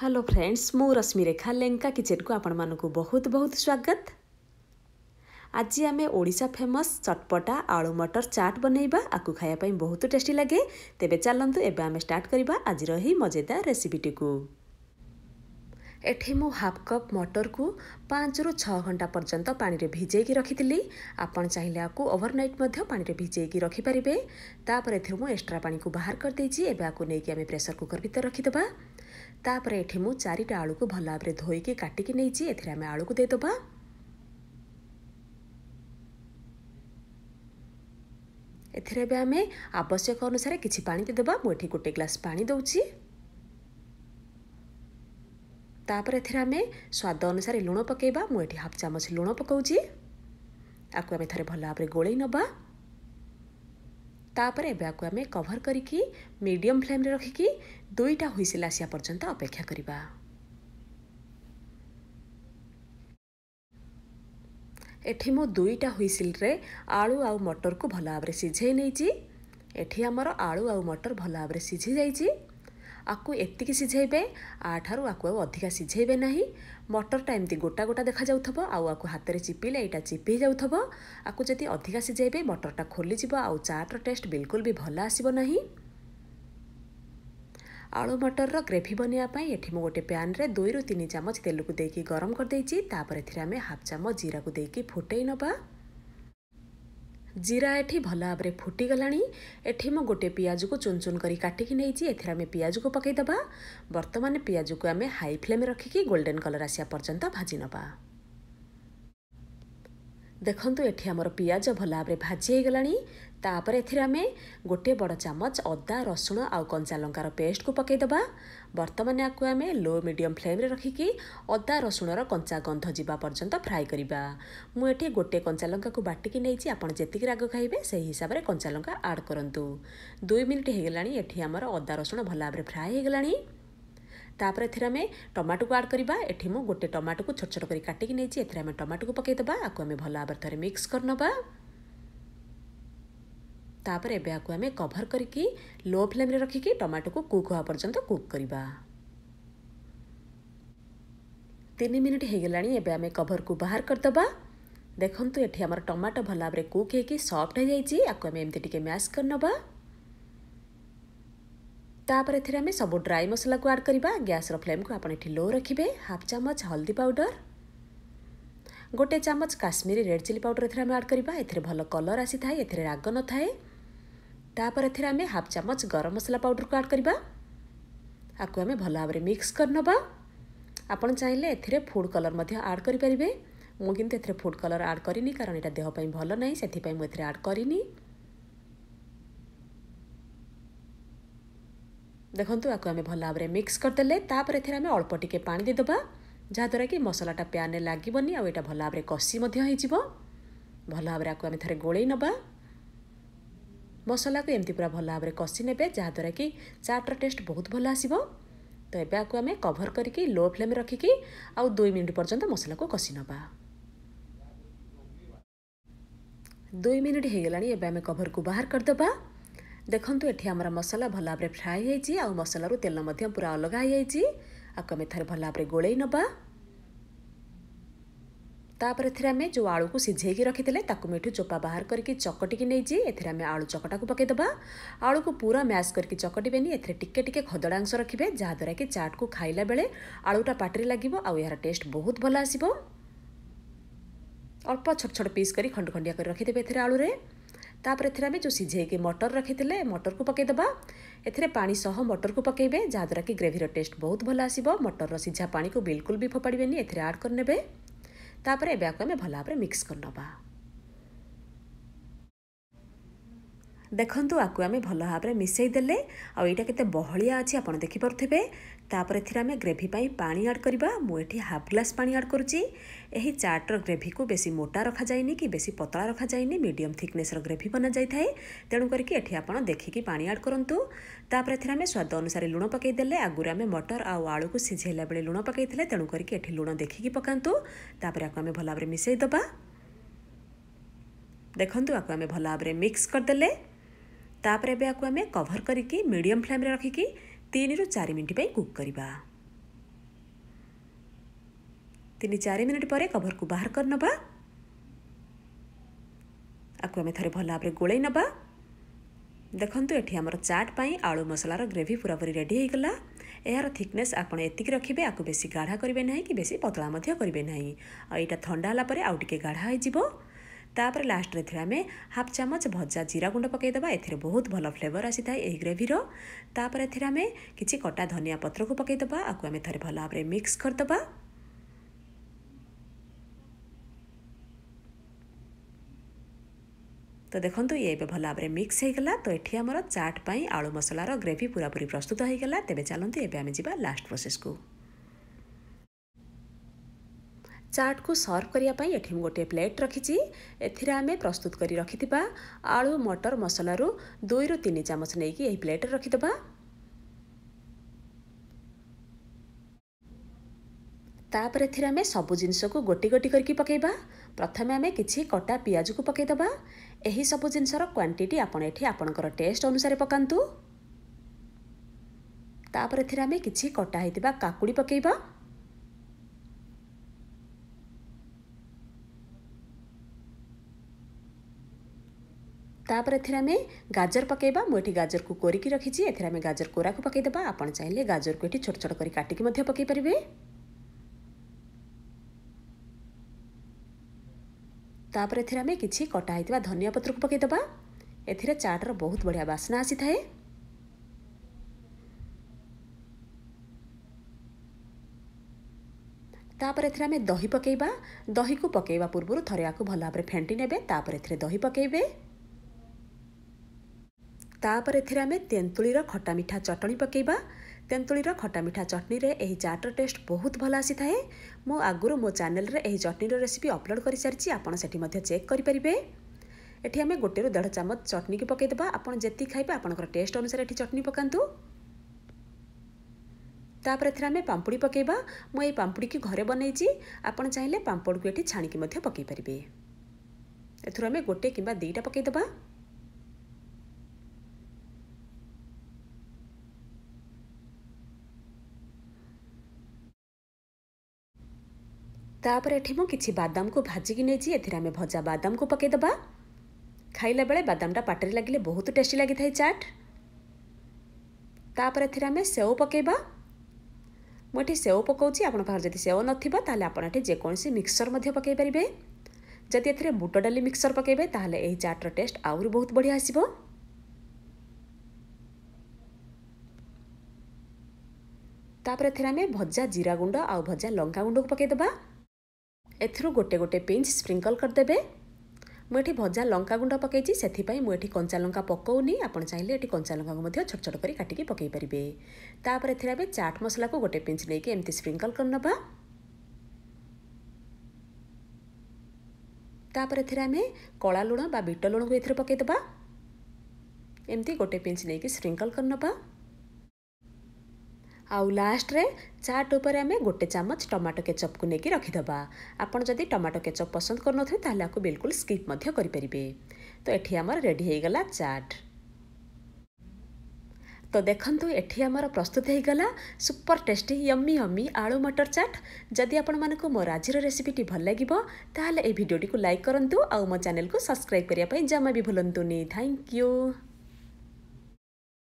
hello friends ମୁଁ ରଶ୍ମିରେଖା ଲେଙ୍କା କିଚେନ୍କୁ ଆପଣମାନଙ୍କୁ ବହୁତ ବହୁତ ସ୍ୱାଗତ ଆଜି ଆମେ ଓଡ଼ିଶା ଫେମସ୍ ଚଟପଟା ଆଳୁ ମଟର ଚାଟ୍ ବନେଇବା ଆକୁ ଖାଇବା ପାଇଁ ବହୁତ ଟେଷ୍ଟି ଲାଗେ ତେବେ ଚାଲନ୍ତୁ ଏବେ ଆମେ ଷ୍ଟାର୍ଟ କରିବା ଆଜିର ଏହି ମଜେଦାର ରେସିପିଟିକୁ ଏଠି ମୁଁ ହାଫ୍ କପ୍ ମଟରକୁ ପାଞ୍ଚରୁ ଛଅ ଘଣ୍ଟା ପର୍ଯ୍ୟନ୍ତ ପାଣିରେ ଭିଜେଇକି ରଖିଥିଲି ଆପଣ ଚାହିଁଲେ ଆକୁ ଓଭରନାଇଟ୍ ମଧ୍ୟ ପାଣିରେ ଭିଜେଇକି ରଖିପାରିବେ ତାପରେ ଏଥିରୁ ମୁଁ ଏକ୍ସଟ୍ରା ପାଣିକୁ ବାହାର କରିଦେଇଛି ଏବେ ଆକୁ ନେଇକି ଆମେ ପ୍ରେସର୍ କୁକର୍ ଭିତରେ ରଖିଦେବା ତାପରେ ଏଠି ମୁଁ ଚାରିଟା ଆଳୁକୁ ଭଲ ଭାବରେ ଧୋଇକି କାଟିକି ନେଇଛି ଏଥିରେ ଆମେ ଆଳୁକୁ ଦେଇଦେବା ଏଥିରେ ଏବେ ଆମେ ଆବଶ୍ୟକ ଅନୁସାରେ କିଛି ପାଣି ଦେଇଦେବା ମୁଁ ଏଠି ଗୋଟେ ଗ୍ଲାସ୍ ପାଣି ଦେଉଛି ତାପରେ ଏଥିରେ ଆମେ ସ୍ୱାଦ ଅନୁସାରେ ଲୁଣ ପକାଇବା ମୁଁ ଏଠି ହାଫ୍ ଚାମଚ ଲୁଣ ପକାଉଛି ଆକୁ ଆମେ ଥରେ ଭଲ ଭାବରେ ଗୋଳେଇ ନେବା ତାପରେ ଏବେ ଆକୁ ଆମେ କଭର୍ କରିକି ମିଡ଼ିୟମ୍ ଫ୍ଲେମ୍ରେ ରଖିକି ଦୁଇଟା ହୁଇସିଲ୍ ଆସିବା ପର୍ଯ୍ୟନ୍ତ ଅପେକ୍ଷା କରିବା ଏଠି ମୁଁ ଦୁଇଟା ହୁଇସିଲ୍ରେ ଆଳୁ ଆଉ ମଟରକୁ ଭଲ ଭାବରେ ସିଝାଇ ନେଇଛି ଏଠି ଆମର ଆଳୁ ଆଉ ମଟର ଭଲ ଭାବରେ ସିଝିଯାଇଛି ଆକୁ ଏତିକି ସିଝାଇବେ ଆଠାରୁ ଆକୁ ଆଉ ଅଧିକା ସିଝାଇବେ ନାହିଁ ମଟରଟା ଏମିତି ଗୋଟା ଗୋଟା ଦେଖାଯାଉଥିବ ଆଉ ଆକୁ ହାତରେ ଚିପିଲେ ଏଇଟା ଚିପି ହେଇଯାଉଥିବ ଆକୁ ଯଦି ଅଧିକା ସିଝାଇବେ ମଟରଟା ଖୋଲିଯିବ ଆଉ ଚାଟ୍ର ଟେଷ୍ଟ ବିଲକୁଲ ବି ଭଲ ଆସିବ ନାହିଁ ଆଳୁ ମଟରର ଗ୍ରେଭି ବନେଇବା ପାଇଁ ଏଠି ମୁଁ ଗୋଟେ ପ୍ୟାନ୍ରେ ଦୁଇରୁ ତିନି ଚାମଚ ତେଲକୁ ଦେଇକି ଗରମ କରିଦେଇଛି ତାପରେ ଏଥିରେ ଆମେ ହାଫ୍ ଚାମଚ ଜିରାକୁ ଦେଇକି ଫୁଟେଇ ନେବା ଜିରା ଏଠି ଭଲ ଭାବରେ ଫୁଟିଗଲାଣି ଏଠି ମୁଁ ଗୋଟିଏ ପିଆଜକୁ ଚୁନ୍ ଚୁନ୍ କରି କାଟିକି ନେଇଛି ଏଥିରେ ଆମେ ପିଆଜକୁ ପକାଇଦେବା ବର୍ତ୍ତମାନ ପିଆଜକୁ ଆମେ ହାଇ ଫ୍ଲେମ୍ ରଖିକି ଗୋଲ୍ଡେନ୍ କଲର୍ ଆସିବା ପର୍ଯ୍ୟନ୍ତ ଭାଜିନେବା ଦେଖନ୍ତୁ ଏଠି ଆମର ପିଆଜ ଭଲ ଭାବରେ ଭାଜି ହୋଇଗଲାଣି तर एथिरामे गोटे बड चामच अदा रसु आउ कञ्चार पेस्टको पकइददेवा बर्त लो मिडम फ्लेम्रे रकिक अदा रसुण र कंचा गंध जिबा पर्यंत फ्राई गोटे कञ्चा लाको बाटिक नै आपति राग खाइबे हिसाबले कञ्चा ला आड कन्डु दुई मिनट हुदा रसुन भनौँ फ्राई हुने टमाटोको एड गरेको एउटा गटे टमाटोको छोटो काटिक एम टमाटोको पकइददे आएको भल थरे मिक्स करनबा तापर एमें कभर करके लो फ्लेम रखिकी टमाटो को कुक हवा पर्यन कुक करवा तीन मिनिट होगला कभर को बाहर करदे देखु ये आम टमाटो भल भाव कुक हो सफ्ट होमती मैश कर ना तापर एमें सब ड्राई मसला को आड कर गैस फ्लेम को आपड़ लो रखिए हाफ चामच हल्दी पाउडर गोटे चामच Kashmiri red chilli powder add करवा भल कलर आसी थाए राग न थाए ତାପରେ ଏଥିରେ ଆମେ ହାଫ୍ ଚାମଚ ଗରମ ମସଲା ପାଉଡ଼ରକୁ ଆଡ଼୍ କରିବା ଆକୁ ଆମେ ଭଲ ଭାବରେ ମିକ୍ସ କରିନେବା ଆପଣ ଚାହିଁଲେ ଏଥିରେ ଫୁଡ଼୍ କଲର୍ ମଧ୍ୟ ଆଡ଼୍ କରିପାରିବେ ମୁଁ କିନ୍ତୁ ଏଥିରେ ଫୁଡ଼୍ କଲର୍ ଆଡ଼୍ କରିନି କାରଣ ଏଇଟା ଦେହ ପାଇଁ ଭଲ ନାହିଁ ସେଥିପାଇଁ ମୁଁ ଏଥିରେ ଆଡ଼୍ କରିନି ଦେଖନ୍ତୁ ଆକୁ ଆମେ ଭଲ ଭାବରେ ମିକ୍ସ କରିଦେଲେ ତାପରେ ଏଥିରେ ଆମେ ଅଳ୍ପ ଟିକିଏ ପାଣି ଦେଇଦେବା ଯାହାଦ୍ୱାରା କି ମସଲାଟା ପ୍ୟାନ୍ରେ ଲାଗିବନି ଆଉ ଏଇଟା ଭଲ ଭାବରେ କଷି ମଧ୍ୟ ହୋଇଯିବ ଭଲ ଭାବରେ ଆକୁ ଆମେ ଥରେ ଗୋଳେଇ ନେବା मसलाको एमि पुरा भन भाव कसि नै जाद्वारा कि टेस्ट बहुत भसक त हमें कभर करके लो फ्लेमिक आउँ दुई मिनट पर्यन्त मसलाको कसि न दुई मिनट हुने कभरको बाहार गरिदि देखु एम मसला भ्राई मसल तेलरा अलगाहित आमे थो भएर गोलै नबा ତାପରେ ଏଥିରେ ଆମେ ଯେଉଁ ଆଳୁକୁ ସିଝେଇକି ରଖିଥିଲେ ତାକୁ ମୁଁ ଏଠୁ ଚୋପା ବାହାର କରିକି ଚକଟିକି ନେଇଛି ଏଥିରେ ଆମେ ଆଳୁ ଚକଟାକୁ ପକାଇଦେବା ଆଳୁକୁ ପୁରା ମ୍ୟାସ୍ କରିକି ଚକଟିବେନି ଏଥିରେ ଟିକେ ଟିକେ ଖଦଡ଼ା ଅଂଶ ରଖିବେ ଯାହାଦ୍ୱାରା କି ଚାଟ୍କୁ ଖାଇଲା ବେଳେ ଆଳୁଟା ପାଟିରେ ଲାଗିବ ଆଉ ଏହାର ଟେଷ୍ଟ ବହୁତ ଭଲ ଆସିବ ଅଳ୍ପ ଛୋଟ ଛୋଟ ପିସ୍ କରି ଖଣ୍ଡ ଖଣ୍ଡିଆ କରି ରଖିଦେବେ ଏଥିରେ ଆଳୁରେ ତାପରେ ଏଥିରେ ଆମେ ଯେଉଁ ସିଝେଇକି ମଟର ରଖିଥିଲେ ମଟରକୁ ପକାଇଦେବା ଏଥିରେ ପାଣି ସହ ମଟରକୁ ପକାଇବେ ଯାହାଦ୍ୱାରା କି ଗ୍ରେଭିର ଟେଷ୍ଟ ବହୁତ ଭଲ ଆସିବ ମଟରର ସିଝା ପାଣିକୁ ବିଲକୁଲ ବି ଫୋପାଡ଼ିବେନି ଏଥିରେ ଆଡ଼୍ କରିନେବେ ତାପରେ ଏବେ ଆକୁ ଆମେ ଭଲ ଭାବରେ ମିକ୍ସ କରିନେବା ଦେଖନ୍ତୁ ଆକୁ ଆମେ ଭଲ ଭାବରେ ମିଶାଇ ଦେଲେ ଆଉ ଏଇଟା କେତେ ବହଳିଆ ଅଛି ଆପଣ ଦେଖିପାରୁଥିବେ ତାପରେ ଏଥିରେ ଆମେ ଗ୍ରେଭି ପାଇଁ ପାଣି ଆଡ଼୍ କରିବା ମୁଁ ଏଠି ହାଫ୍ ଗ୍ଲାସ୍ ପାଣି ଆଡ଼୍ କରୁଛି ଏହି ଚାଟ୍ର ଗ୍ରେଭିକୁ ବେଶୀ ମୋଟା ରଖାଯାଇନି କି ବେଶୀ ପତଳା ରଖାଯାଇନି ମିଡ଼ିୟମ୍ ଥିକନେସ୍ର ଗ୍ରେଭି ବନାଯାଇଥାଏ ତେଣୁ କରିକି ଏଠି ଆପଣ ଦେଖିକି ପାଣି ଆଡ଼୍ କରନ୍ତୁ ତାପରେ ଏଥିରେ ଆମେ ସ୍ୱାଦ ଅନୁସାରେ ଲୁଣ ପକାଇ ଦେଲେ ଆଗରୁ ଆମେ ମଟର ଆଉ ଆଳୁକୁ ସିଝାଇଲା ବେଳେ ଲୁଣ ପକାଇଥିଲେ ତେଣୁ କରିକି ଏଠି ଲୁଣ ଦେଖିକି ପକାନ୍ତୁ ତାପରେ ଆକୁ ଆମେ ଭଲ ଭାବରେ ମିଶାଇ ଦେବା ଦେଖନ୍ତୁ ଆକୁ ଆମେ ଭଲ ଭାବରେ ମିକ୍ସ କରିଦେଲେ तपाईँ कभर गरिक मिडम फ्लेम्रे रकि तिन रु चारि मिनट कुक चार मिनट कभरको बाह्र गरिन आउने थोरै भन्ने गोलै नाटप आलु मसल ग्रेभि पूरापुरी रेडी यहाँ थिकनस आपिरहे बेसी गाढा कि बेसी पतला थाह आउँदै गाढा तापर लास्ट में थी आम हाफ चमच भजा जीरा गुंड पकईद बहुत भल फ्लेवर आसी था ग्रेर तापर एमें किसी कटा धनिया पत्र को पकईद आपको आम थे भल भाव मिक्स करदे तो देखो ये भल भाव मिक्स होगा तो ये आम चाट पर आलु मसलार ग्रेवि पूरा पूरी प्रस्तुत होगा तेज चलते आम जा लास्ट प्रोसेस को ଚାଟ୍କୁ ସର୍ଭ କରିବା ପାଇଁ ଏଠି ମୁଁ ଗୋଟିଏ ପ୍ଲେଟ୍ ରଖିଛି ଏଥିରେ ଆମେ ପ୍ରସ୍ତୁତ କରି ରଖିଥିବା ଆଳୁ ମଟର ମସଲାରୁ ଦୁଇରୁ ତିନି ଚାମଚ ନେଇକି ଏହି ପ୍ଲେଟ୍ରେ ରଖିଦେବା ତାପରେ ଏଥିରେ ଆମେ ସବୁ ଜିନିଷକୁ ଗୋଟି ଗୋଟି କରିକି ପକାଇବା ପ୍ରଥମେ ଆମେ କିଛି କଟା ପିଆଜକୁ ପକାଇଦେବା ଏହି ସବୁ ଜିନିଷର କ୍ୱାଣ୍ଟିଟି ଆପଣ ଏଠି ଆପଣଙ୍କର ଟେଷ୍ଟ ଅନୁସାରେ ପକାନ୍ତୁ ତାପରେ ଏଥିରେ ଆମେ କିଛି କଟା ହୋଇଥିବା କାକୁଡ଼ି ପକାଇବା तापे गाजर पकेबा मुझे गाजर को कोरिकी रखी एम गाजर कोरा को पकईदे आप चाहिए गाजर को ये छोट छोट कर पकई पारे तापर एमें किसी कटाही धनिया पत्र को पकईदे एर चाटर बहुत बढ़िया बास्ना आसी थाए तापर एम दही पकईवा दही को पकईवा पूर्व थर या भल भाव फेटी ने दही पकईबे ତାପରେ ଏଥିରେ ଆମେ ତେନ୍ତୁଳିର ଖଟା ମିଠା ଚଟଣି ପକାଇବା ତେନ୍ତୁଳିର ଖଟା ମିଠା ଚଟଣିରେ ଏହି ଚାଟ୍ର ଟେଷ୍ଟ ବହୁତ ଭଲ ଆସିଥାଏ ମୁଁ ଆଗରୁ ମୋ ଚ୍ୟାନେଲରେ ଏହି ଚଟଣିର ରେସିପି ଅପଲୋଡ଼ କରିସାରିଛି ଆପଣ ସେଠି ମଧ୍ୟ ଚେକ୍ କରିପାରିବେ ଏଠି ଆମେ ଗୋଟିଏରୁ ଦେଢ଼ ଚାମଚ ଚଟଣିକି ପକାଇଦେବା ଆପଣ ଯେତିକି ଖାଇବେ ଆପଣଙ୍କର ଟେଷ୍ଟ ଅନୁସାରେ ଏଠି ଚଟଣି ପକାନ୍ତୁ ତାପରେ ଏଥିରେ ଆମେ ପାମ୍ପୁଡ଼ି ପକାଇବା ମୁଁ ଏହି ପାମ୍ପୁଡ଼ିକି ଘରେ ବନେଇଛି ଆପଣ ଚାହିଁଲେ ପାମ୍ପଡ଼କୁ ଏଠି ଛାଣିକି ମଧ୍ୟ ପକାଇ ପାରିବେ ଏଥିରୁ ଆମେ ଗୋଟିଏ କିମ୍ବା ଦୁଇଟା ପକାଇଦେବା ତାପରେ ଏଠି ମୁଁ କିଛି ବାଦାମକୁ ଭାଜିକି ନେଇଛି ଏଥିରେ ଆମେ ଭଜା ବାଦାମକୁ ପକାଇଦେବା ଖାଇଲା ବେଳେ ବାଦାମଟା ପାଟିରେ ଲାଗିଲେ ବହୁତ ଟେଷ୍ଟି ଲାଗିଥାଏ ଚାଟ୍ ତାପରେ ଏଥିରେ ଆମେ ସେଓ ପକାଇବା ମୁଁ ଏଠି ସେଓ ପକାଉଛି ଆପଣଙ୍କ ପାଖରେ ଯଦି ସେଓ ନଥିବ ତାହେଲେ ଆପଣ ଏଠି ଯେକୌଣସି ମିକ୍ସର ମଧ୍ୟ ପକାଇ ପାରିବେ ଯଦି ଏଥିରେ ବୁଟ ଡାଲି ମିକ୍ସର ପକାଇବେ ତାହେଲେ ଏହି ଚାଟ୍ର ଟେଷ୍ଟ ଆହୁରି ବହୁତ ବଢ଼ିଆ ଆସିବ ତାପରେ ଏଥିରେ ଆମେ ଭଜା ଜିରା ଗୁଣ୍ଡ ଆଉ ଭଜା ଲଙ୍କା ଗୁଣ୍ଡକୁ ପକାଇଦେବା ଏଥିରୁ ଗୋଟେ ଗୋଟେ ପିଞ୍ଚ ସ୍ପ୍ରିଙ୍କଲ୍ କରିଦେବେ ମୁଁ ଏଠି ଭଜା ଲଙ୍କା ଗୁଣ୍ଡ ପକାଇଛି ସେଥିପାଇଁ ମୁଁ ଏଠି କଞ୍ଚା ଲଙ୍କା ପକାଉନି ଆପଣ ଚାହିଁଲେ ଏଠି କଞ୍ଚା ଲଙ୍କାକୁ ମଧ୍ୟ ଛୋଟ ଛୋଟ କରି କାଟିକି ପକାଇ ପାରିବେ ତାପରେ ଏଥିରେ ଆମେ ଚାଟ୍ ମସଲାକୁ ଗୋଟେ ପିଞ୍ଚ ନେଇକି ଏମିତି ସ୍ପ୍ରିଙ୍କଲ୍ କରିନେବା ତାପରେ ଏଥିରେ ଆମେ କଳା ଲୁଣ ବା ବିଟ ଲୁଣକୁ ଏଥିରେ ପକାଇଦେବା ଏମିତି ଗୋଟେ ପିଞ୍ଚ ନେଇକି ସ୍ପ୍ରିଙ୍କଲ୍ କରିନେବା ଆଉ ଲାଷ୍ଟରେ ଚାଟ୍ ଉପରେ ଆମେ ଗୋଟେ ଚାମଚ ଟମାଟୋ କେଚପ୍କୁ ନେଇକି ରଖିଦେବା ଆପଣ ଯଦି ଟମାଟୋ କେଚପ୍ ପସନ୍ଦ କରୁନଥିବେ ତାହେଲେ ଆକୁ ବିଲକୁଲ ସ୍କିପ୍ ମଧ୍ୟ କରିପାରିବେ ତ ଏଠି ଆମର ରେଡ଼ି ହେଇଗଲା ଚାଟ୍ ତ ଦେଖନ୍ତୁ ଏଠି ଆମର ପ୍ରସ୍ତୁତ ହୋଇଗଲା ସୁପର ଟେଷ୍ଟି ୟମି ୟମି ଆଳୁ ମଟର ଚାଟ୍ ଯଦି ଆପଣମାନଙ୍କୁ ମୋର ଆଜିର ରେସିପିଟି ଭଲ ଲାଗିବ ତାହେଲେ ଏହି ଭିଡ଼ିଓଟିକୁ ଲାଇକ୍ କରନ୍ତୁ ଆଉ ମୋ ଚ୍ୟାନେଲକୁ ସବସ୍କ୍ରାଇବ୍ କରିବା ପାଇଁ ଜମା ବି ଭୁଲନ୍ତୁନି ଥ୍ୟାଙ୍କ ୟୁ